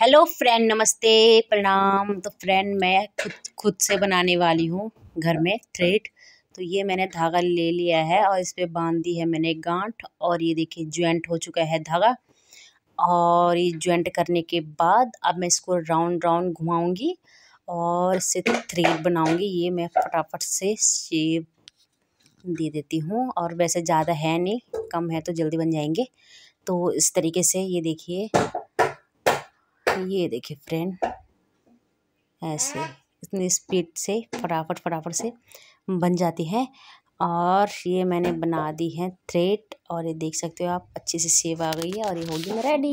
hello friend नमस्ते प्रणाम तो फ्रेंड मैं खुद खुद से बनाने वाली हूँ घर में थ्रेड तो ये मैंने धागा ले लिया है और इस पर बांध दी है मैंने गांठ और ये देखिए ज्वाइंट हो चुका है धागा और ये ज्वाइंट करने के बाद अब मैं इसको राउंड राउंड घुमाऊंगी और इससे थ्रेड बनाऊंगी ये मैं फटाफट से शेप दे देती हूँ और वैसे ज़्यादा है नहीं कम है तो जल्दी बन जाएंगे तो इस तरीके से ये देखिए ये देखिए फ्रेंड ऐसे इतनी स्पीड से फटाफट फटाफट से बन जाती है और ये मैंने बना दी है थ्रेड और ये देख सकते हो आप अच्छे से सेव आ गई है और ये होगी मैं रेडी